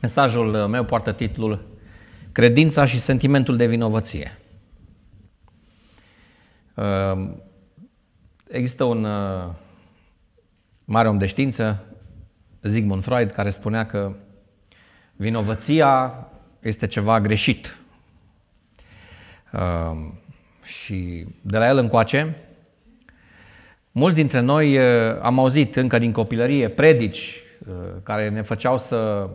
Mesajul uh, meu poartă titlul Credința și sentimentul de vinovăție. Uh, există un uh, mare om de știință, Sigmund Freud, care spunea că vinovăția este ceva greșit. Și de la el încoace, mulți dintre noi am auzit încă din copilărie predici care ne făceau să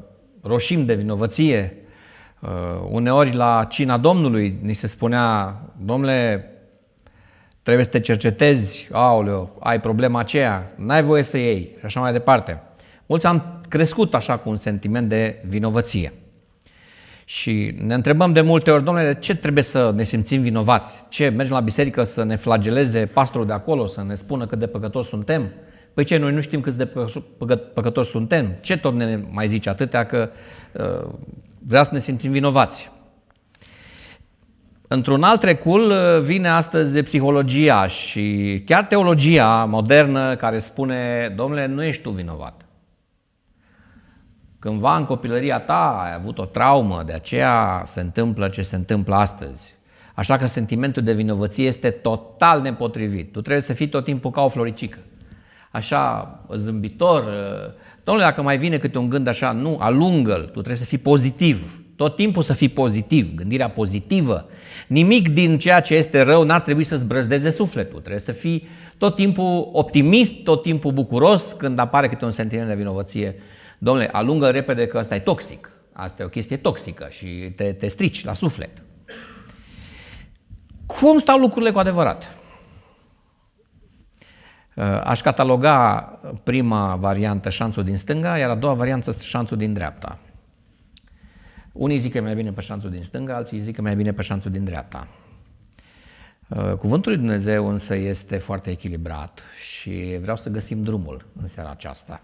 roșim de vinovăție. Uh, uneori la cina Domnului ni se spunea, domnule, trebuie să te cercetezi, aoleo, ai problema aceea, n-ai voie să iei și așa mai departe. Mulți am crescut așa cu un sentiment de vinovăție. Și ne întrebăm de multe ori, domnule, de ce trebuie să ne simțim vinovați? Ce, mergem la biserică să ne flageleze pastorul de acolo, să ne spună cât de păcătoși suntem? Păi ce, noi nu știm câți de păcători suntem? Ce tot ne mai zice atâtea că uh, vrea să ne simțim vinovați? Într-un alt recul ă, vine astăzi psihologia și chiar teologia modernă care spune, domnule, nu ești tu vinovat. Cândva în copilăria ta ai avut o traumă, de aceea se întâmplă ce se întâmplă astăzi. Așa că sentimentul de vinovăție este total nepotrivit. Tu trebuie să fii tot timpul ca o floricică așa zâmbitor. Uh, domnule, dacă mai vine câte un gând așa, nu, alungă-l, tu trebuie să fii pozitiv. Tot timpul să fii pozitiv, gândirea pozitivă. Nimic din ceea ce este rău n-ar trebui să-ți brăzdeze sufletul. Trebuie să fii tot timpul optimist, tot timpul bucuros când apare câte un sentiment de vinovăție. Domnule, alungă repede că asta e toxic. Asta e o chestie toxică și te, te strici la suflet. Cum stau lucrurile cu adevărat? Uh, aș cataloga prima variantă șanțul din stânga, iar a doua variantă șanțul din dreapta. Unii zic că mai bine pe șanțul din stânga, alții zic că mai bine pe șanțul din dreapta. Uh, cuvântul lui Dumnezeu însă este foarte echilibrat și vreau să găsim drumul în seara aceasta.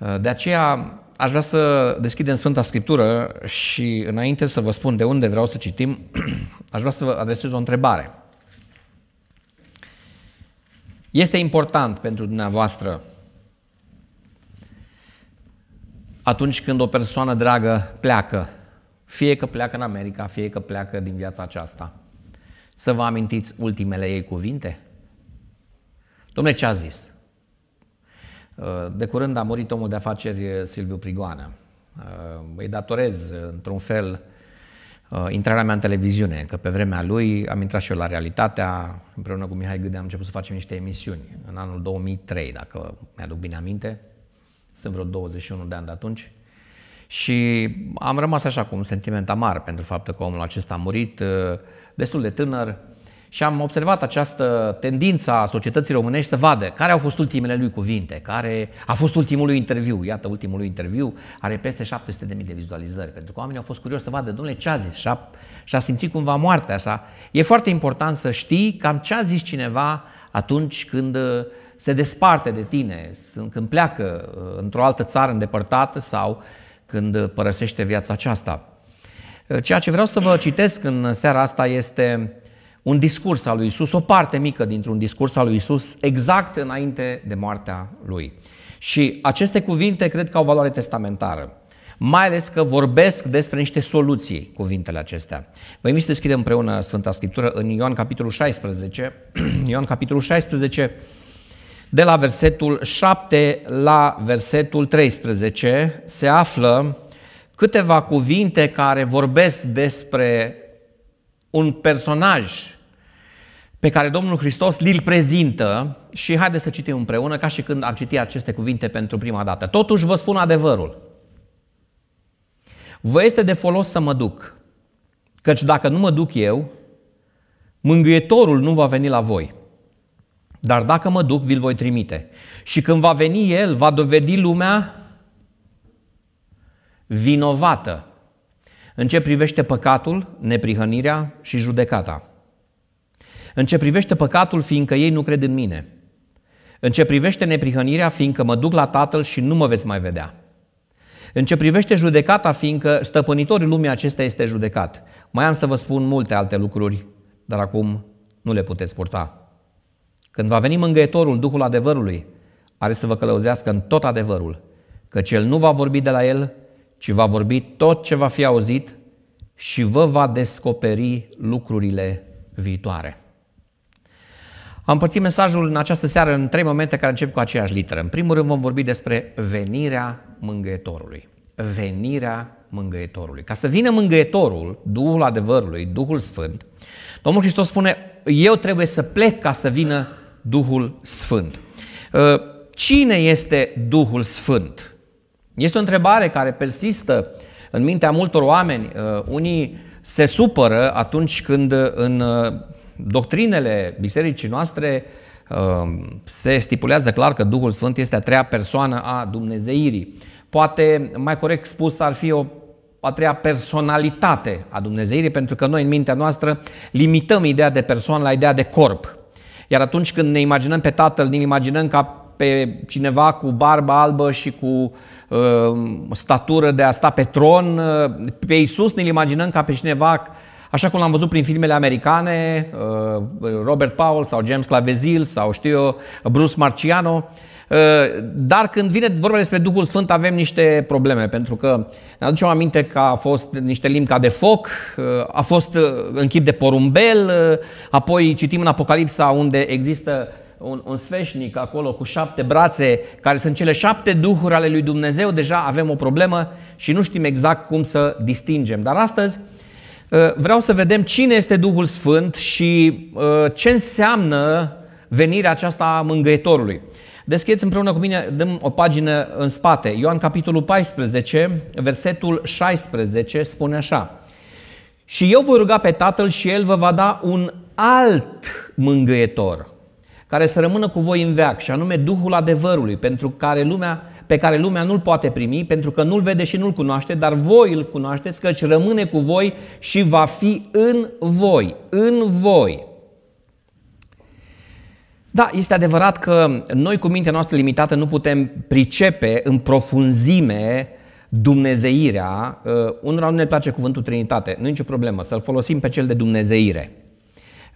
Uh, de aceea aș vrea să deschidem Sfânta Scriptură și înainte să vă spun de unde vreau să citim, aș vrea să vă adresez o întrebare – este important pentru dumneavoastră atunci când o persoană dragă pleacă, fie că pleacă în America, fie că pleacă din viața aceasta, să vă amintiți ultimele ei cuvinte? Domnule, ce a zis? Uh, de curând a murit omul de afaceri Silviu Prigoană. Uh, îi datorez, uh, într-un fel, Uh, intrarea mea în televiziune, că pe vremea lui am intrat și eu la Realitatea, împreună cu Mihai Gâdea am început să facem niște emisiuni în anul 2003, dacă mi-aduc bine aminte, sunt vreo 21 de ani de atunci. Și am rămas așa cu un sentiment amar pentru faptul că omul acesta a murit, uh, destul de tânăr, și am observat această tendință a societății românești să vadă care au fost ultimele lui cuvinte, care a fost ultimul lui interviu. Iată, ultimul lui interviu are peste 700.000 de vizualizări, pentru că oamenii au fost curioși să vadă, domnule, ce a zis? Și-a, și-a simțit cumva moartea așa. E foarte important să știi cam ce a zis cineva atunci când uh, se desparte de tine, când pleacă uh, într-o altă țară îndepărtată sau când uh, părăsește viața aceasta. Ceea ce vreau să vă citesc în seara asta este un discurs al lui Isus, o parte mică dintr-un discurs al lui Isus, exact înainte de moartea lui. Și aceste cuvinte cred că au valoare testamentară, mai ales că vorbesc despre niște soluții cuvintele acestea. Vă invit să deschidem împreună Sfânta Scriptură în Ioan capitolul 16, Ioan capitolul 16, de la versetul 7 la versetul 13 se află câteva cuvinte care vorbesc despre un personaj pe care Domnul Hristos li-l prezintă și haideți să citim împreună ca și când am citit aceste cuvinte pentru prima dată. Totuși vă spun adevărul. Vă este de folos să mă duc, căci dacă nu mă duc eu, mângâietorul nu va veni la voi. Dar dacă mă duc, vi-l voi trimite. Și când va veni el, va dovedi lumea vinovată în ce privește păcatul, neprihănirea și judecata. În ce privește păcatul, fiindcă ei nu cred în mine. În ce privește neprihănirea, fiindcă mă duc la Tatăl și nu mă veți mai vedea. În ce privește judecata, fiindcă stăpânitorul lumii acesta este judecat. Mai am să vă spun multe alte lucruri, dar acum nu le puteți purta. Când va veni mângăitorul, Duhul adevărului, are să vă călăuzească în tot adevărul, că cel nu va vorbi de la el, ci va vorbi tot ce va fi auzit și vă va descoperi lucrurile viitoare. Am împărțit mesajul în această seară în trei momente care încep cu aceeași literă. În primul rând vom vorbi despre venirea mângăitorului. Venirea mângăitorului. Ca să vină mângăitorul, Duhul adevărului, Duhul Sfânt, Domnul Hristos spune, eu trebuie să plec ca să vină Duhul Sfânt. Ă, cine este Duhul Sfânt? Este o întrebare care persistă în mintea multor oameni. Ă, unii se supără atunci când în ă, doctrinele bisericii noastre um, se stipulează clar că Duhul Sfânt este a treia persoană a Dumnezeirii. Poate mai corect spus ar fi o a treia personalitate a Dumnezeirii, pentru că noi în mintea noastră limităm ideea de persoană la ideea de corp. Iar atunci când ne imaginăm pe Tatăl, ne imaginăm ca pe cineva cu barbă albă și cu uh, statură de a sta pe tron, uh, pe Iisus ne-l imaginăm ca pe cineva uh, Așa cum l-am văzut prin filmele americane, uh, Robert Paul sau James Clavezil sau știu eu, Bruce Marciano, uh, dar când vine vorba despre Duhul Sfânt avem niște probleme, pentru că ne aducem aminte că a fost niște limbi ca de foc, uh, a fost în chip de porumbel, apoi citim în Apocalipsa unde există un, un sfeșnic acolo cu șapte brațe, care sunt cele șapte duhuri ale lui Dumnezeu, deja avem o problemă și nu știm exact cum să distingem. Dar astăzi Uh, vreau să vedem cine este Duhul Sfânt și uh, ce înseamnă venirea aceasta a mângâietorului. Deschideți împreună cu mine, dăm o pagină în spate. Ioan capitolul 14, versetul 16 spune așa. Și eu voi ruga pe Tatăl și El vă va da un alt mângâietor care să rămână cu voi în veac, și anume Duhul adevărului, pentru care lumea pe care lumea nu-l poate primi, pentru că nu-l vede și nu-l cunoaște, dar voi îl cunoașteți, căci rămâne cu voi și va fi în voi, în voi. Da, este adevărat că noi cu mintea noastră limitată nu putem pricepe în profunzime Dumnezeirea. Uh, unora nu ne place cuvântul Trinitate, nu e nicio problemă, să-l folosim pe cel de Dumnezeire.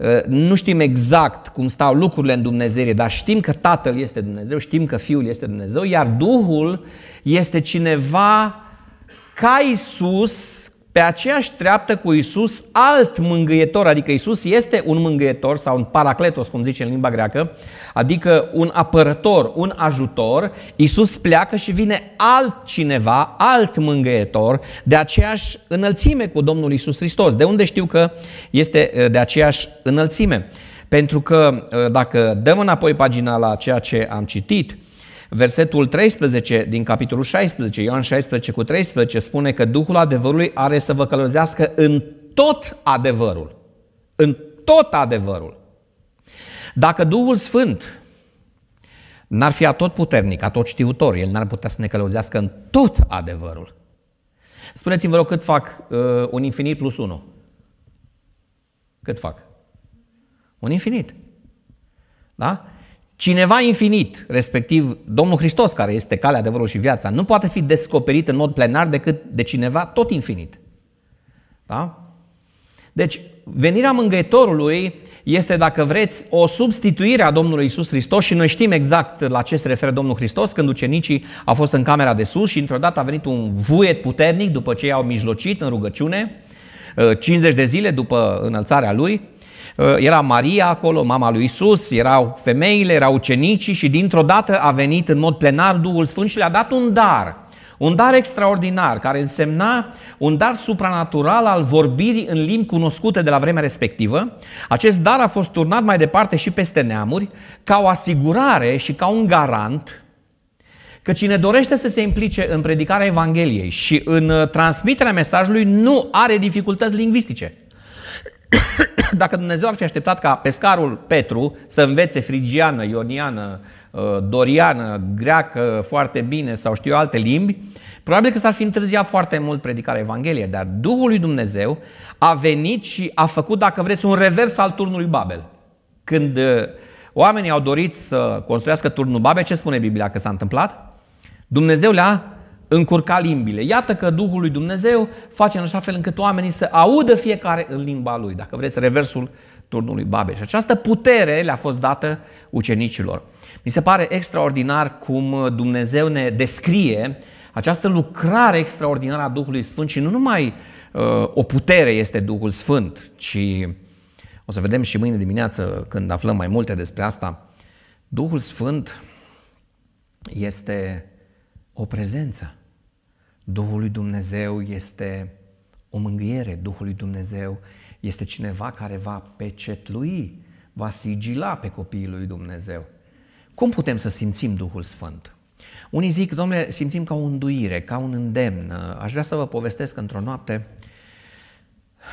Uh, nu știm exact cum stau lucrurile în Dumnezeu, dar știm că Tatăl este Dumnezeu, știm că Fiul este Dumnezeu, iar Duhul este cineva ca Isus, pe aceeași treaptă cu Isus alt mângâietor, adică Isus este un mângâietor sau un paracletos, cum zice în limba greacă, adică un apărător, un ajutor. Isus pleacă și vine alt cineva, alt mângâietor, de aceeași înălțime cu Domnul Isus Hristos. De unde știu că este uh, de aceeași înălțime? Pentru că uh, dacă dăm înapoi pagina la ceea ce am citit, Versetul 13 din capitolul 16, Ioan 16 cu 13, spune că Duhul adevărului are să vă călăuzească în tot adevărul. În tot adevărul. Dacă Duhul Sfânt n-ar fi atot puternic, atot știutor, el n-ar putea să ne călăuzească în tot adevărul. Spuneți-mi, vă rog, cât fac uh, un infinit plus 1? Cât fac? Un infinit. Da? Cineva infinit, respectiv Domnul Hristos, care este calea, adevărul și viața, nu poate fi descoperit în mod plenar decât de cineva tot infinit. Da? Deci, venirea Mângăitorului este, dacă vreți, o substituire a Domnului Isus Hristos și noi știm exact la ce se referă Domnul Hristos când ucenicii au fost în camera de sus și într-o dată a venit un vuiet puternic după ce i-au mijlocit în rugăciune, 50 uh, de zile după înălțarea lui Eh, era Maria acolo, mama lui Isus, erau femeile, erau ucenicii și dintr-o dată a venit în mod plenar Duhul Sfânt și le-a dat un dar. Un dar extraordinar, care însemna un dar supranatural al vorbirii în limbi cunoscute de la vremea respectivă. Acest dar a fost turnat mai departe și peste neamuri, ca o asigurare și ca un garant că cine dorește să se implice în predicarea Evangheliei și în eh, transmiterea mesajului nu are dificultăți lingvistice. Dacă Dumnezeu ar fi așteptat ca pescarul Petru să învețe frigiană, ioniană, uh, doriană, greacă foarte bine sau știu alte limbi, probabil că s-ar fi întârziat foarte mult predicarea Evangheliei, dar Duhul lui Dumnezeu a venit și a făcut, dacă vreți, un revers al turnului Babel. Când uh, oamenii au dorit să construiască turnul Babel, ce spune Biblia că s-a întâmplat? Dumnezeu le-a încurca limbile. Iată că Duhul lui Dumnezeu face în așa fel încât oamenii să audă fiecare în limba lui. Dacă vreți, reversul turnului Babel. Și această putere le-a fost dată ucenicilor. Mi se pare extraordinar cum Dumnezeu ne descrie această lucrare extraordinară a Duhului Sfânt și nu numai uh, o putere este Duhul Sfânt, ci o să vedem și mâine dimineață când aflăm mai multe despre asta. Duhul Sfânt este o prezență. Duhul lui Dumnezeu este o mângâiere, Duhul lui Dumnezeu este cineva care va pecetlui, va sigila pe copiii lui Dumnezeu. Cum putem să simțim Duhul Sfânt? Unii zic, domnule, simțim ca o înduire, ca un îndemn. Aș vrea să vă povestesc într-o noapte.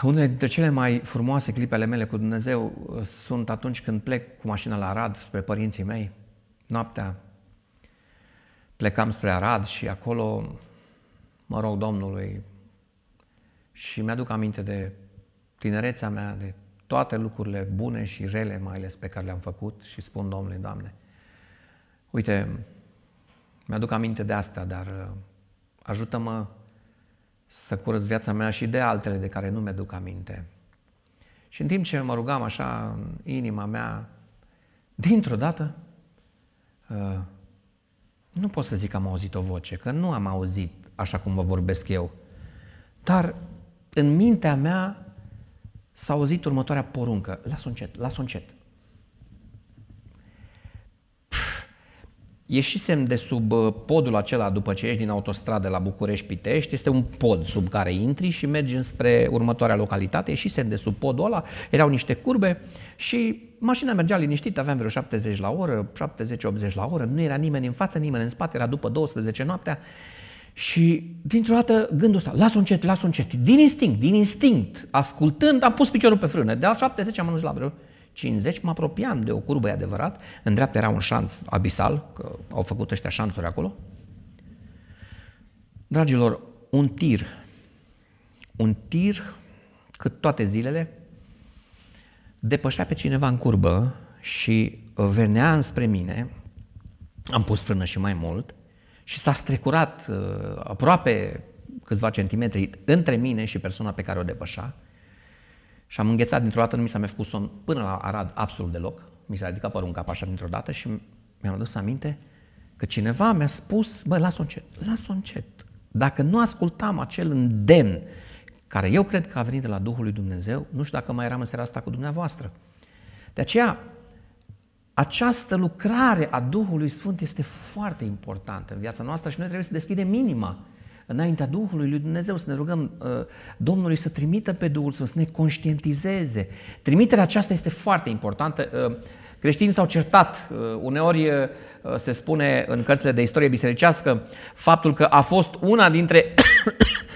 Unele dintre cele mai frumoase clipe ale mele cu Dumnezeu uh, sunt atunci când plec cu mașina la Arad spre părinții mei. Noaptea plecam spre Arad și acolo mă rog Domnului și mi-aduc aminte de tinerețea mea, de toate lucrurile bune și rele mai ales pe care le-am făcut și spun Domnului, Doamne, uite, mi-aduc aminte de asta, dar uh, ajută-mă să curăț viața mea și de altele de care nu mi-aduc aminte. Și în timp ce mă rugam așa în inima mea, dintr-o dată, uh, nu pot să zic că am auzit o voce, că nu am auzit așa cum vă vorbesc eu. Dar în mintea mea s-a auzit următoarea poruncă. Las-o încet, las-o încet. Pff, ieșisem de sub uh, podul acela după ce ieși din autostradă la București-Pitești, este un pod sub care intri și mergi spre următoarea localitate, ieșisem de sub podul ăla, erau niște curbe și mașina mergea liniștită, aveam vreo 70 la oră, 70-80 la oră, nu era nimeni în față, nimeni în spate, era după 12 noaptea și dintr-o dată gândul ăsta, las-o încet, las-o încet, din instinct, din instinct, ascultând, am pus piciorul pe frână. De la 70 am ajuns la vreo 50, mă apropiam de o curbă, e adevărat, în dreapta era un șanț abisal, că au făcut ăștia șanțuri acolo. Dragilor, un tir, un tir cât toate zilele, depășea pe cineva în curbă și venea înspre mine, am pus frână și mai mult, și s-a strecurat uh, aproape câțiva centimetri între mine și persoana pe care o depășa și am înghețat dintr-o dată, nu mi s-a mai făcut somn până la Arad absolut deloc, mi s-a ridicat părul în cap așa dintr-o dată și mi-am adus aminte că cineva mi-a spus, bă, las-o încet, las-o încet. Dacă nu ascultam acel îndemn care eu cred că a venit de la Duhul lui Dumnezeu, nu știu dacă mai eram în seara asta cu dumneavoastră. De aceea, această lucrare a Duhului Sfânt este foarte importantă în viața noastră și noi trebuie să deschidem minima înaintea Duhului lui Dumnezeu, să ne rugăm uh, Domnului să trimită pe Duhul Sfânt, să ne conștientizeze. Trimiterea aceasta este foarte importantă. Uh, creștinii s-au certat, uh, uneori uh, se spune în cărțile de istorie bisericească, faptul că a fost una dintre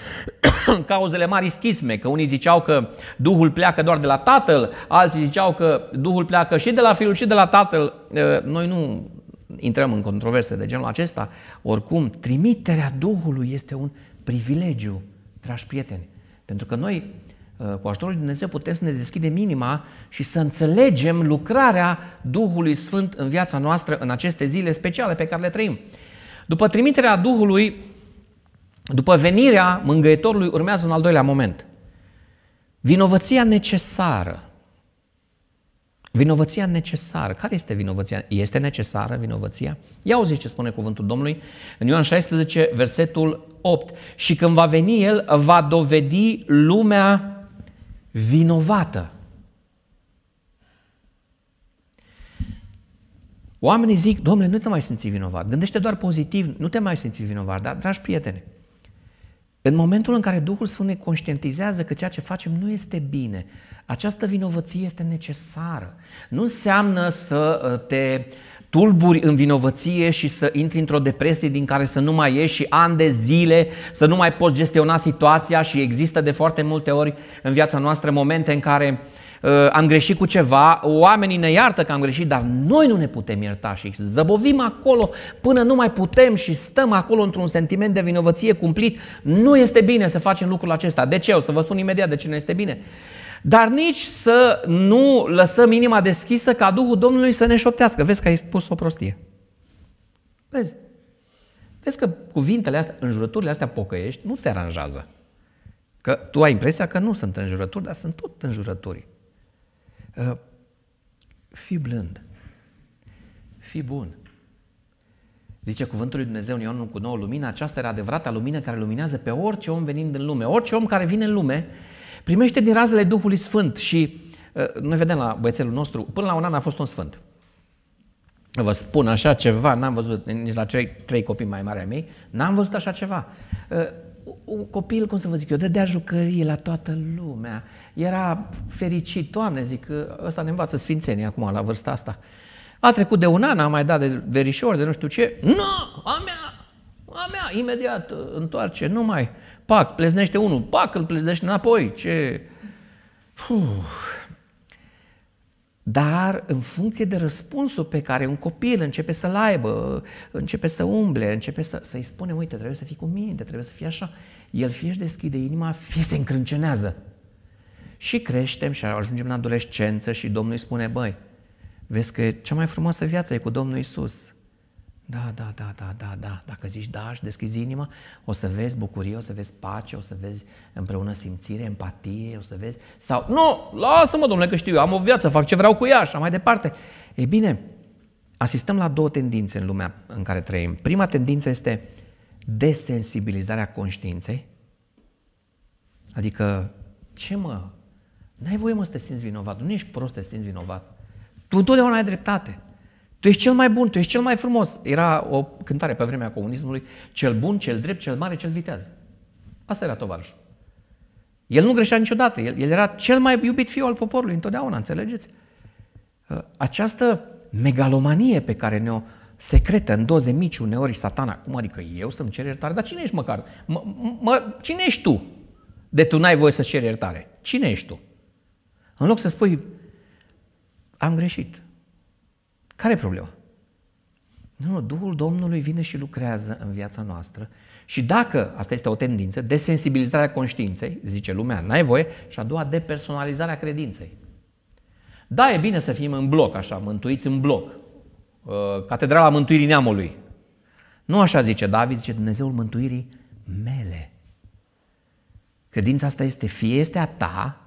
Cauzele mari schisme, că unii ziceau că Duhul pleacă doar de la Tatăl, alții ziceau că Duhul pleacă și de la Fiul și de la Tatăl. Eh, noi nu intrăm în controverse de genul acesta. Oricum, trimiterea Duhului este un privilegiu, dragi prieteni. Pentru că noi, eh, cu ajutorul lui Dumnezeu, putem să ne deschidem inima și să înțelegem lucrarea Duhului Sfânt în viața noastră în aceste zile speciale pe care le trăim. După trimiterea Duhului, după venirea mângăitorului urmează un al doilea moment. Vinovăția necesară. Vinovăția necesară. Care este vinovăția? Este necesară vinovăția? Ia auzi ce spune cuvântul Domnului în Ioan 16, versetul 8. Și când va veni El, va dovedi lumea vinovată. Oamenii zic, domnule, nu te mai simți vinovat. Gândește doar pozitiv, nu te mai simți vinovat. Dar, dragi prieteni, în momentul în care Duhul Sfânt ne conștientizează că ceea ce facem nu este bine, această vinovăție este necesară. Nu înseamnă să uh, te tulburi în vinovăție și să intri într-o depresie din care să nu mai ieși și ani de zile, să nu mai poți gestiona situația și există de foarte multe ori în viața noastră momente în care uh, Uh, am greșit cu ceva, oamenii ne iartă că am greșit, dar noi nu ne putem ierta și zăbovim acolo până nu mai putem și stăm acolo într-un sentiment de vinovăție cumplit. Nu este bine să facem lucrul acesta. De ce? O să vă spun imediat de ce nu este bine. Dar nici să nu lăsăm inima deschisă ca Duhul Domnului să ne șoptească. Vezi că ai spus o prostie. Vezi? Vezi că cuvintele astea, înjurăturile astea pocăiești, nu te aranjează. Că tu ai impresia că nu sunt înjurături, dar sunt tot înjurături. Uh, fii blând. Fii bun. Zice cuvântul lui Dumnezeu în Ionul cu nouă lumină, aceasta era adevărata lumină care luminează pe orice om venind în lume. Orice om care vine în lume primește din razele Duhului Sfânt și uh, noi vedem la băiețelul nostru, până la un an a fost un sfânt. Vă spun așa ceva, n-am văzut nici la cei trei copii mai mari ai mei, n-am văzut așa ceva. Uh, un copil, cum să vă zic eu, dădea jucării la toată lumea. Era fericit. Doamne, zic, ăsta ne învață sfințenii acum, la vârsta asta. A trecut de un an, am mai dat de verișor, de nu știu ce. Nu, a mea, a mea, imediat uh, întoarce, nu mai. Pac, pleznește unul, pac, îl pleznește înapoi. Ce... Puh. Dar în funcție de răspunsul pe care un copil începe să-l aibă, începe să umble, începe să, să-i spune, uite, trebuie să fii cu minte, trebuie să fii așa, el fie își deschide inima, fie se încrâncenează. Și creștem și ajungem în adolescență și Domnul îi spune, băi, vezi că cea mai frumoasă viață e cu Domnul Isus. Da, da, da, da, da, da. Dacă zici da și deschizi inima, o să vezi bucurie, o să vezi pace, o să vezi împreună simțire, empatie, o să vezi... Sau, nu, lasă-mă, domnule, că știu eu, am o viață, fac ce vreau cu ea și mai departe. E bine, asistăm la două tendințe în lumea în care trăim. Prima tendință este desensibilizarea conștiinței, adică ce mă, n-ai voie mă să te simți vinovat, nu ești prost să te simți vinovat. Tu întotdeauna ai dreptate. Tu ești cel mai bun, tu ești cel mai frumos. Era o cântare pe vremea comunismului, cel bun, cel drept, cel mare, cel viteaz. Asta era tovarășul. El nu greșea niciodată, el, el era cel mai iubit fiu al poporului întotdeauna, înțelegeți? Uh, această megalomanie pe care ne-o secretă în doze mici uneori satana, cum adică eu să-mi cer iertare? Dar cine ești măcar? M- m- cine ești tu? De tu n-ai voie să-ți ceri iertare. Cine ești tu? În loc să spui, am greșit, care e problema? Nu, nu, Duhul Domnului vine și lucrează în viața noastră și dacă, asta este o tendință, desensibilizarea conștiinței, zice lumea, n-ai voie, și a doua, depersonalizarea credinței. Da, e bine să fim în bloc, așa, mântuiți în bloc. Uh, Catedrala Mântuirii Neamului. Nu așa zice David, zice Dumnezeul Mântuirii mele. Credința asta este fie este a ta,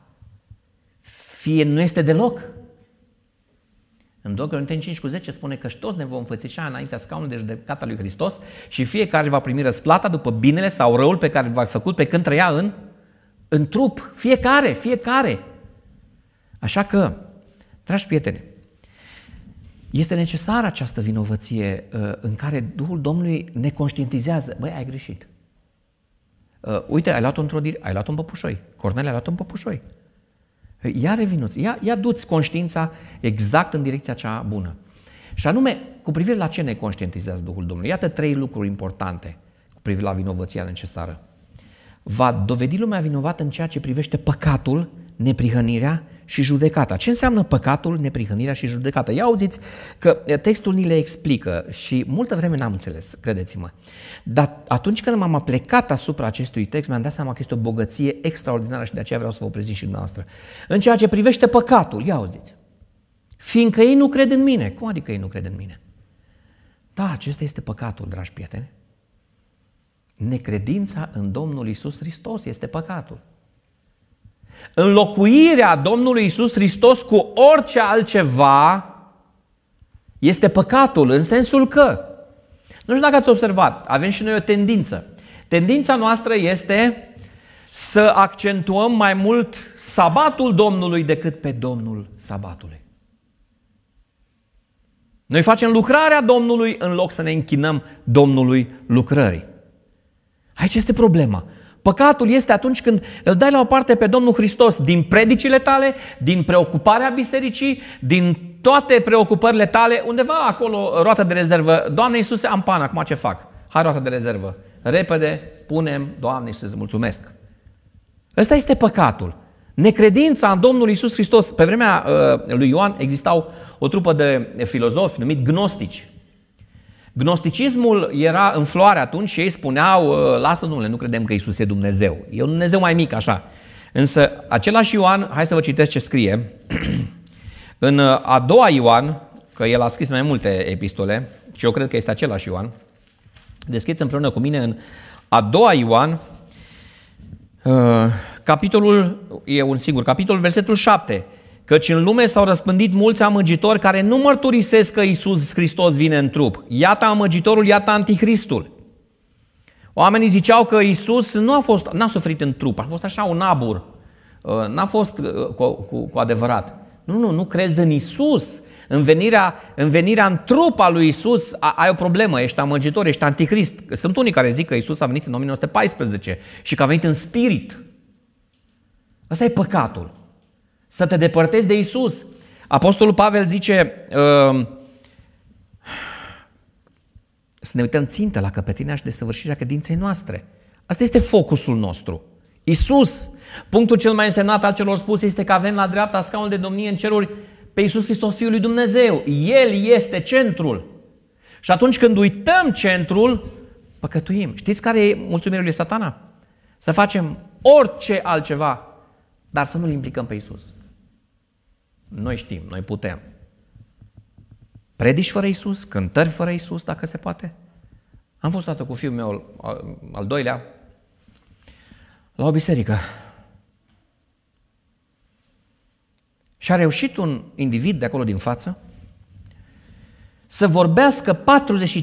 fie nu este deloc. În 2 Corinteni 5 cu 10 spune că și toți ne vom înfățișa înaintea scaunului de judecată lui Hristos și fiecare va primi răsplata după binele sau răul pe care l-a făcut pe când trăia în, în trup. Fiecare, fiecare. Așa că, dragi prieteni, este necesară această vinovăție uh, în care Duhul Domnului ne conștientizează. Băi, ai greșit. Uh, uite, ai luat-o într-o ai luat-o în păpușoi. Cornel, ai luat-o în păpușoi. Ia revinuți, ia, ia duți conștiința exact în direcția cea bună. Și anume, cu privire la ce ne conștientizează Duhul Domnului, iată trei lucruri importante cu privire la vinovăția necesară. Va dovedi lumea vinovată în ceea ce privește păcatul, neprihănirea și judecata. Ce înseamnă păcatul, neprihănirea și judecata? Ia auziți că textul ni le explică și multă vreme n-am înțeles, credeți-mă. Dar atunci când m-am aplecat asupra acestui text, mi-am dat seama că este o bogăție extraordinară și de aceea vreau să vă prezint și dumneavoastră. În ceea ce privește păcatul, ia auziți, fiindcă ei nu cred în mine. Cum adică ei nu cred în mine? Da, acesta este păcatul, dragi prieteni. Necredința în Domnul Isus Hristos este păcatul. Înlocuirea Domnului Isus Hristos cu orice altceva este păcatul, în sensul că, nu știu dacă ați observat, avem și noi o tendință. Tendința noastră este să accentuăm mai mult sabatul Domnului decât pe Domnul sabatului. Noi facem lucrarea Domnului în loc să ne închinăm Domnului lucrării. Aici este problema. Păcatul este atunci când îl dai la o parte pe Domnul Hristos din predicile tale, din preocuparea bisericii, din toate preocupările tale, undeva acolo roata de rezervă. Doamne Iisuse, am pană, acum ce fac? Hai roata de rezervă. Repede punem, Doamne Iisuse, mulțumesc. Ăsta este păcatul. Necredința în Domnul Iisus Hristos. Pe vremea uh, lui Ioan existau o trupă de filozofi numit gnostici. Gnosticismul era în floare atunci și ei spuneau, ă, lasă domnule, nu credem că Isus e Dumnezeu. E un Dumnezeu mai mic așa. Însă același Ioan, hai să vă citesc ce scrie, în ă, a doua Ioan, că el a scris mai multe epistole și eu cred că este același Ioan, deschideți împreună cu mine în a doua Ioan, ă, capitolul, e un singur capitol, versetul 7. Căci în lume s-au răspândit mulți amăgitori care nu mărturisesc că Isus Hristos vine în trup. Iată amăgitorul, iată anticristul. Oamenii ziceau că Isus nu a fost, n-a suferit în trup, a fost așa un abur. Uh, n-a fost uh, cu, cu, cu adevărat. Nu, nu, nu crezi în Isus. În venirea, în venirea în trup a lui Isus ai o problemă, ești amăgitor, ești anticrist. Sunt unii care zic că Isus a venit în 1914 și că a venit în spirit. Asta e păcatul să te depărtezi de Isus. Apostolul Pavel zice uh, să ne uităm țintă la căpetinea și desăvârșirea credinței noastre. Asta este focusul nostru. Isus. Punctul cel mai însemnat al celor spuse este că avem la dreapta scaunul de domnie în ceruri pe Isus Hristos, Fiul lui Dumnezeu. El este centrul. Și atunci când uităm centrul, păcătuim. Știți care e mulțumirea lui satana? Să facem orice altceva, dar să nu-L implicăm pe Isus. Noi știm, noi putem. Predici fără Isus, cântări fără Isus, dacă se poate. Am fost odată cu fiul meu al doilea la o biserică. Și a reușit un individ de acolo din față să vorbească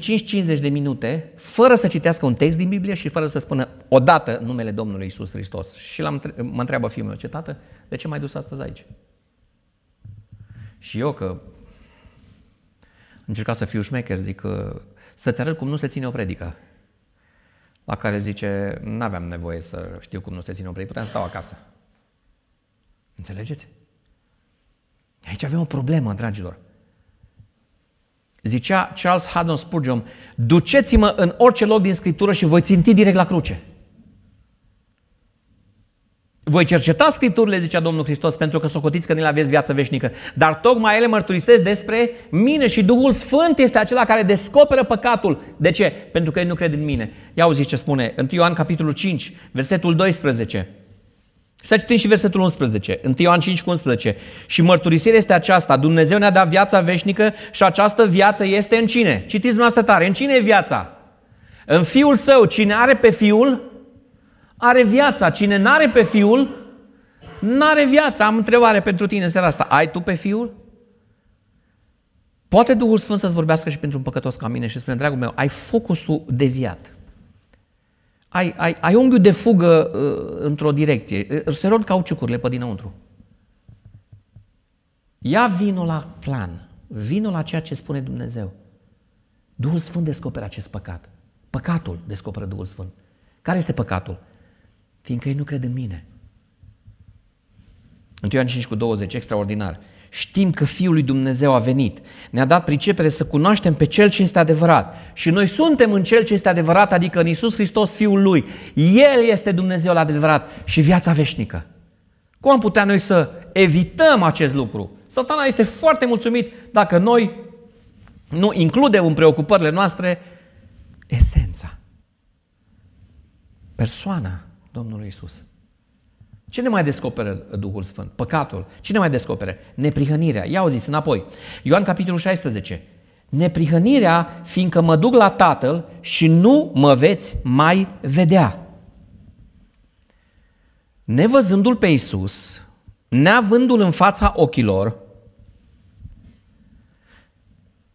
45-50 de minute fără să citească un text din Biblie și fără să spună odată numele Domnului Isus Hristos. Și l-am, mă întreabă fiul meu, ce tată, de ce m-ai dus astăzi aici? Și eu că încerca să fiu șmecher, zic să-ți arăt cum nu se ține o predică. La care zice, nu aveam nevoie să știu cum nu se ține o predică, puteam stau acasă. Înțelegeți? Aici avem o problemă, dragilor. Zicea Charles Haddon Spurgeon, duceți-mă în orice loc din Scriptură și voi ținti direct la cruce. Voi cerceta Scripturile, zicea Domnul Hristos, pentru că socotiți că nu aveți viață veșnică. Dar tocmai ele mărturisesc despre mine și Duhul Sfânt este acela care descoperă păcatul. De ce? Pentru că ei nu cred în mine. Ia auzi ce spune 1 Ioan capitolul 5, versetul 12. Să citim și versetul 11, 1 Ioan 5 11. Și mărturisirea este aceasta, Dumnezeu ne-a dat viața veșnică și această viață este în cine? Citiți dumneavoastră tare, în cine e viața? În Fiul Său, cine are pe Fiul, are viața. Cine n-are pe fiul, n-are viața. Am întrebare pentru tine în seara asta. Ai tu pe fiul? Poate Duhul Sfânt să-ți vorbească și pentru un păcătos ca mine și spune, dragul meu, ai focusul deviat. Ai, ai, ai unghiul de fugă uh, într-o direcție. Uh, se rod cauciucurile pe dinăuntru. Ia vinul la plan. Vinul la ceea ce spune Dumnezeu. Duhul Sfânt descoperă acest păcat. Păcatul descoperă Duhul Sfânt. Care este păcatul? Fiindcă ei nu cred în mine. Întâi Ioan 5 cu 20, extraordinar. Știm că Fiul lui Dumnezeu a venit, ne-a dat pricepere să cunoaștem pe Cel ce este adevărat și noi suntem în Cel ce este adevărat, adică în Iisus Hristos, Fiul Lui. El este Dumnezeul adevărat și viața veșnică. Cum am putea noi să evităm acest lucru? Satana este foarte mulțumit dacă noi nu includem în preocupările noastre esența, persoana, Domnului Isus. Ce ne mai descoperă Duhul Sfânt? Păcatul. Ce ne mai descoperă? Neprihănirea. Ia auziți înapoi. Ioan capitolul 16. Neprihănirea, fiindcă mă duc la Tatăl și nu mă veți mai vedea. Nevăzându-L pe Isus, neavându-L în fața ochilor,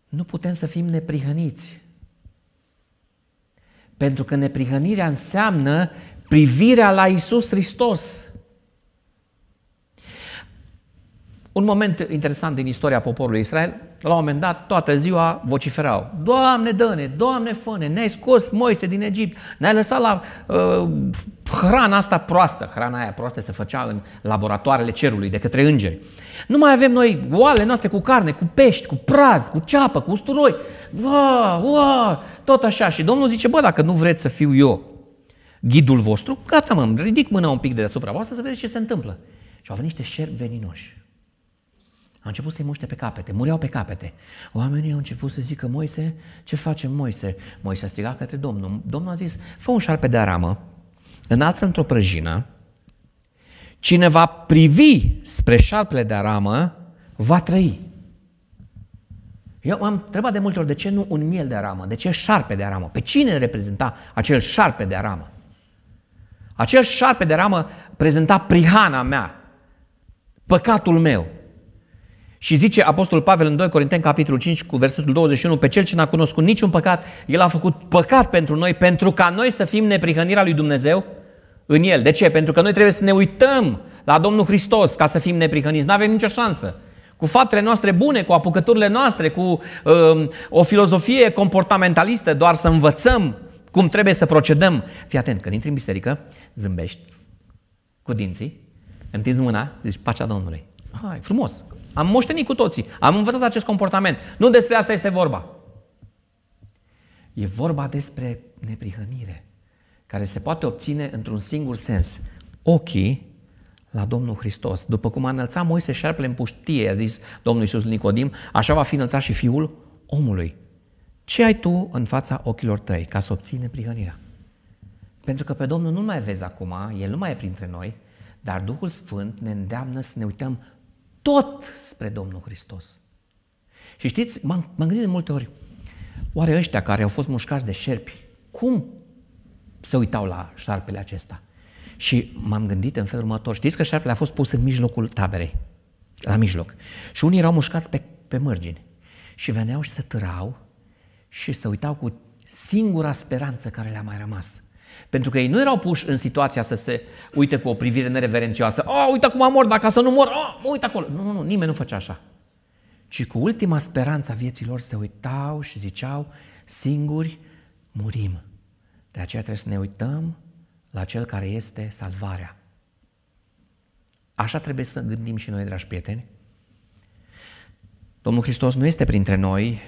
nu putem să fim neprihăniți. Pentru că neprihănirea înseamnă privirea la Isus Hristos. Un moment interesant din istoria poporului Israel, la un moment dat, toată ziua vociferau. Doamne, dă-ne, Doamne, fă-ne, ai scos Moise din Egipt, ne-ai lăsat la uh, hrana asta proastă. Hrana aia proastă se făcea în laboratoarele cerului de către îngeri. Nu mai avem noi oale noastre cu carne, cu pești, cu praz, cu ceapă, cu usturoi. Ua, ua, tot așa. Și Domnul zice, bă, dacă nu vreți să fiu eu ghidul vostru, gata mă, ridic mâna un pic de deasupra voastră să vedeți ce se întâmplă. Și au venit niște șerpi veninoși. Au început să-i muște pe capete, mureau pe capete. Oamenii au început să zică, Moise, ce facem, Moise? Moise a strigat către Domnul. Domnul a zis, fă un șarpe de aramă, înalță într-o prăjină, cine va privi spre șarpele de aramă, va trăi. Eu am întrebat de multe ori de ce nu un miel de aramă, de ce șarpe de aramă, pe cine reprezenta acel șarpe de aramă. Acel șarpe de ramă prezenta prihana mea, păcatul meu. Și zice Apostolul Pavel în 2 Corinteni, capitolul 5, cu versetul 21, pe cel ce n-a cunoscut niciun păcat, el a făcut păcat pentru noi, pentru ca noi să fim neprihănirea lui Dumnezeu în el. De ce? Pentru că noi trebuie să ne uităm la Domnul Hristos ca să fim neprihăniți. Nu avem nicio șansă. Cu faptele noastre bune, cu apucăturile noastre, cu um, o filozofie comportamentalistă, doar să învățăm cum trebuie să procedăm. Fii atent, când intri în biserică, zâmbești cu dinții, întinzi mâna, zici pacea Domnului. Hai, frumos. Am moștenit cu toții. Am învățat acest comportament. Nu despre asta este vorba. E vorba despre neprihănire, care se poate obține într-un singur sens. Ochii la Domnul Hristos. După cum a înălțat Moise șarpele în puștie, a zis Domnul Iisus Nicodim, așa va fi înălțat și Fiul omului. Ce ai tu în fața ochilor tăi ca să obții neprihănirea? Pentru că pe Domnul nu mai vezi acum, El nu mai e printre noi, dar Duhul Sfânt ne îndeamnă să ne uităm tot spre Domnul Hristos. Și știți, m-am, m-am gândit de multe ori, oare ăștia care au fost mușcați de șerpi, cum se uitau la șarpele acesta? Și m-am gândit în felul următor, știți că șarpele a fost pus în mijlocul taberei, la mijloc. Și unii erau mușcați pe, pe mărgini și veneau și se târau și se uitau cu singura speranță care le-a mai rămas – pentru că ei nu erau puși în situația să se uite cu o privire nereverențioasă. Oh, uite cum am mor, dacă să nu mor, oh, uite acolo. Nu, nu, nu, nimeni nu făcea așa. Ci cu ultima speranță a vieții lor se uitau și ziceau, singuri murim. De aceea trebuie să ne uităm la Cel care este salvarea. Așa trebuie să gândim și noi, dragi prieteni. Domnul Hristos nu este printre noi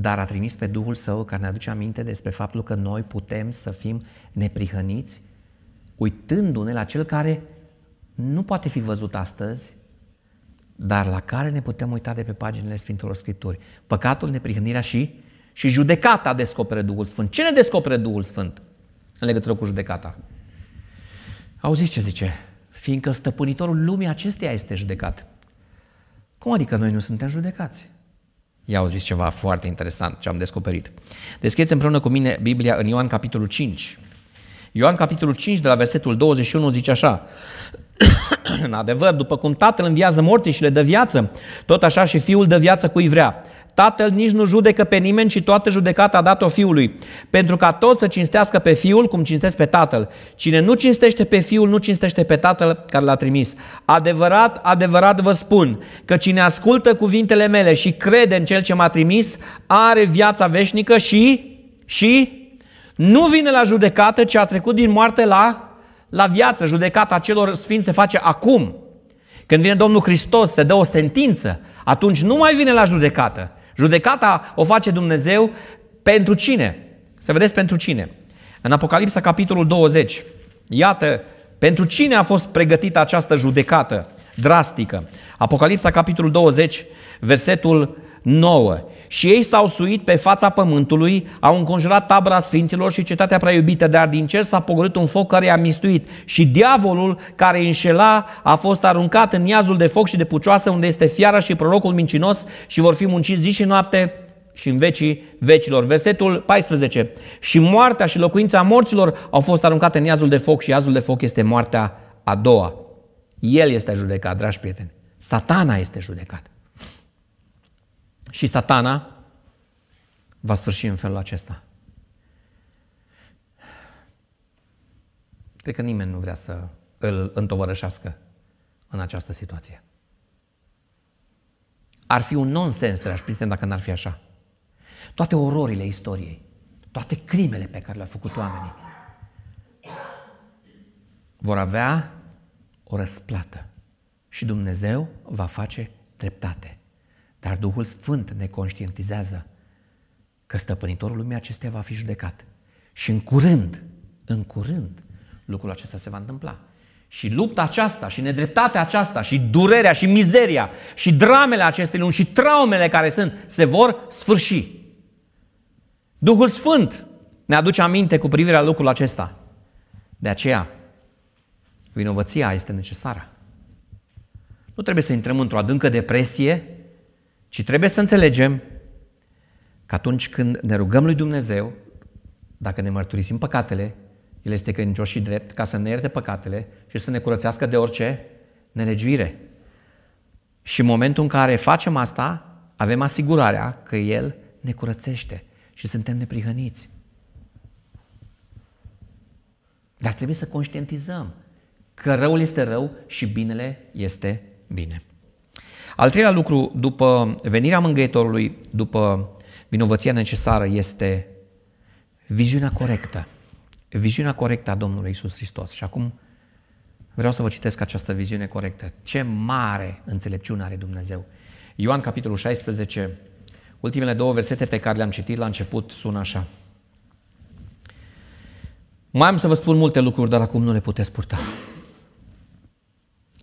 dar a trimis pe Duhul Său care ne aduce aminte despre faptul că noi putem să fim neprihăniți uitându-ne la Cel care nu poate fi văzut astăzi, dar la care ne putem uita de pe paginile Sfintelor Scripturi. Păcatul, neprihănirea și, și judecata descoperă Duhul Sfânt. Ce ne descoperă Duhul Sfânt în legătură cu judecata? Auziți ce zice? Fiindcă stăpânitorul lumii acesteia este judecat. Cum adică noi nu suntem judecați? i au zis ceva foarte interesant ce am descoperit. Deschideți împreună cu mine Biblia în Ioan capitolul 5. Ioan capitolul 5 de la versetul 21 zice așa. în adevăr, după cum Tatăl înviază morții și le dă viață, tot așa și Fiul dă viață cui vrea. Tatăl nici nu judecă pe nimeni, ci toată judecata a dat-o Fiului, pentru ca toți să cinstească pe Fiul cum cinstesc pe Tatăl. Cine nu cinstește pe Fiul, nu cinstește pe Tatăl care l-a trimis. Adevărat, adevărat vă spun că cine ascultă cuvintele mele și crede în Cel ce m-a trimis, are viața veșnică și, și nu vine la judecată, ci a trecut din moarte la, la viață. Judecata celor sfinți se face acum. Când vine Domnul Hristos, se dă o sentință, atunci nu mai vine la judecată, Judecata o face Dumnezeu pentru cine? Să vedeți pentru cine. În Apocalipsa, capitolul 20, iată pentru cine a fost pregătită această judecată drastică. Apocalipsa, capitolul 20, versetul 9. Și ei s-au suit pe fața pământului, au înconjurat tabra sfinților și cetatea prea iubită, dar din cer s-a pogorât un foc care i-a mistuit și diavolul care înșela a fost aruncat în iazul de foc și de pucioasă unde este fiara și prorocul mincinos și vor fi munciți zi și noapte și în vecii vecilor. Versetul 14. Și moartea și locuința morților au fost aruncate în iazul de foc și iazul de foc este moartea a doua. El este judecat, dragi prieteni. Satana este judecat și satana va sfârși în felul acesta. Cred că nimeni nu vrea să îl întovărășească în această situație. Ar fi un nonsens, dragi prieteni, dacă n-ar fi așa. Toate ororile istoriei, toate crimele pe care le-au făcut oamenii, vor avea o răsplată și Dumnezeu va face dreptate. Dar Duhul Sfânt ne conștientizează că stăpânitorul lumii acesteia va fi judecat. Și în curând, în curând, lucrul acesta se va întâmpla. Și lupta aceasta, și nedreptatea aceasta, și durerea, și mizeria, și dramele acestei lumi, și traumele care sunt, se vor sfârși. Duhul Sfânt ne aduce aminte cu privire la lucrul acesta. De aceea, vinovăția este necesară. Nu trebuie să intrăm într-o adâncă depresie și trebuie să înțelegem că atunci când ne rugăm lui Dumnezeu, dacă ne mărturisim păcatele, El este credincios și drept ca să ne ierte păcatele și să ne curățească de orice nelegiuire. Și în momentul în care facem asta, avem asigurarea că El ne curățește și suntem neprihăniți. Dar trebuie să conștientizăm că răul este rău și binele este bine. Al treilea lucru, după venirea mângâietorului, după vinovăția necesară, este viziunea corectă. Viziunea corectă a Domnului Isus Hristos. Și acum vreau să vă citesc această viziune corectă. Ce mare înțelepciune are Dumnezeu. Ioan, capitolul 16, ultimele două versete pe care le-am citit la început sună așa. Mai am să vă spun multe lucruri, dar acum nu le puteți purta.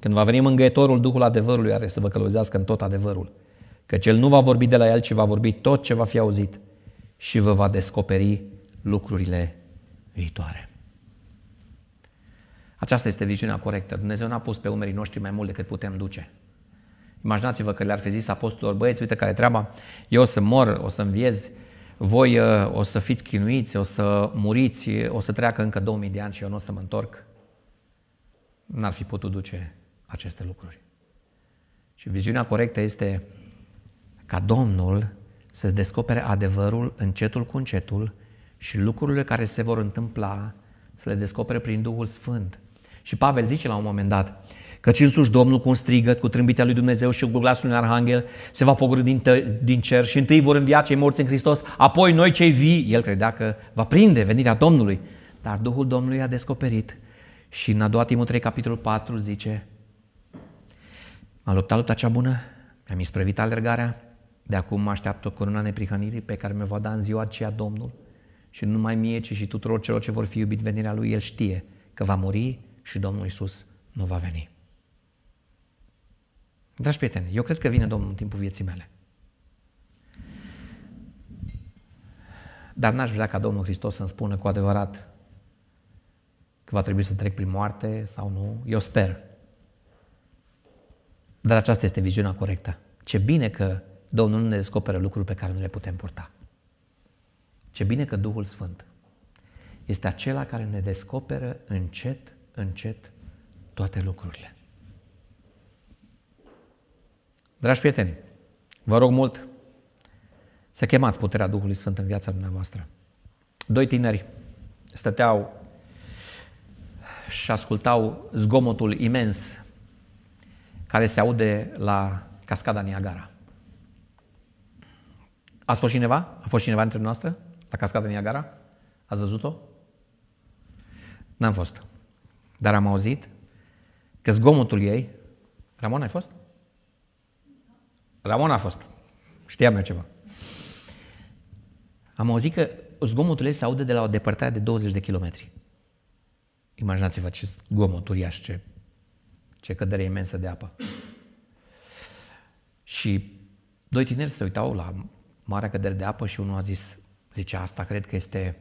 Când va veni mângâietorul, Duhul adevărului are să vă călăuzească în tot adevărul. că cel nu va vorbi de la El, ci va vorbi tot ce va fi auzit și vă va descoperi lucrurile viitoare. Aceasta este viziunea corectă. Dumnezeu n-a pus pe umerii noștri mai mult decât putem duce. Imaginați-vă că le-ar fi zis apostolilor, băieți, uite care treaba, eu o să mor, o să înviez, voi uh, o să fiți chinuiți, o să muriți, o să treacă încă 2000 de ani și eu nu o să mă întorc. N-ar fi putut duce aceste lucruri. Și viziunea corectă este ca Domnul să-ți descopere adevărul încetul cu încetul și lucrurile care se vor întâmpla să le descopere prin Duhul Sfânt. Și Pavel zice la un moment dat, căci însuși Domnul cu un strigăt, cu trâmbița lui Dumnezeu și cu glasul lui Arhanghel se va pogorâ din, tă- din cer și întâi vor învia cei morți în Hristos, apoi noi cei vii, el credea că va prinde venirea Domnului. Dar Duhul Domnului a descoperit și în a doua Timotei capitolul 4 zice, am luptat lupta cea bună, mi-am isprăvit alergarea, de acum mă așteaptă corona neprihănirii pe care mi-o va da în ziua aceea Domnul. Și nu numai mie, ci și tuturor celor ce vor fi iubit venirea Lui, El știe că va muri și Domnul Isus nu va veni. Dragi prieteni, eu cred că vine Domnul în timpul vieții mele. Dar n-aș vrea ca Domnul Hristos să-mi spună cu adevărat că va trebui să trec prin moarte sau nu. Eu sper dar aceasta este viziunea corectă. Ce bine că Domnul nu ne descoperă lucruri pe care nu le putem purta. Ce bine că Duhul Sfânt este acela care ne descoperă încet, încet toate lucrurile. Dragi prieteni, vă rog mult să chemați puterea Duhului Sfânt în viața dumneavoastră. Doi tineri stăteau și ascultau zgomotul imens care se aude la cascada Niagara. Ați fost cineva? A fost cineva dintre noastre la cascada Niagara? Ați văzut-o? N-am fost. Dar am auzit că zgomotul ei... Ramona, ai fost? Ramona a fost. Știam eu ceva. Am auzit că zgomotul ei se aude de la o depărtare de 20 de kilometri. Imaginați-vă ce zgomot uriaș, ce ce cădere imensă de apă. Și doi tineri se uitau la marea cădere de apă și unul a zis, zice, asta cred că este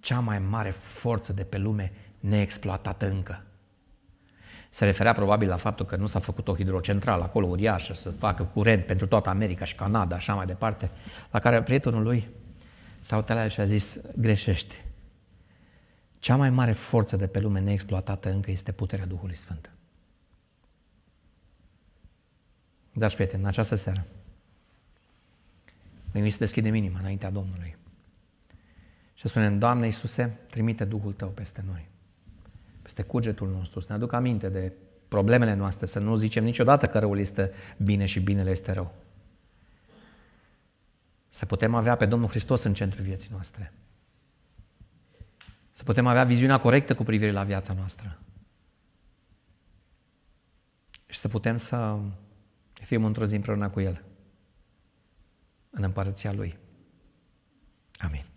cea mai mare forță de pe lume neexploatată încă. Se referea probabil la faptul că nu s-a făcut o hidrocentrală acolo uriașă să facă curent pentru toată America și Canada, așa mai departe, la care prietenul lui s-a uitat și a zis, greșește. Cea mai mare forță de pe lume neexploatată încă este puterea Duhului Sfânt. Dragi prieteni, în această seară, vă invit să deschidem inima înaintea Domnului și să spunem, Doamne Iisuse, trimite Duhul Tău peste noi, peste cugetul nostru, să ne aduc aminte de problemele noastre, să nu zicem niciodată că răul este bine și binele este rău. Să putem avea pe Domnul Hristos în centrul vieții noastre. Să putem avea viziunea corectă cu privire la viața noastră. Și să putem să fim într-o zi împreună cu El în împărăția Lui. Amin.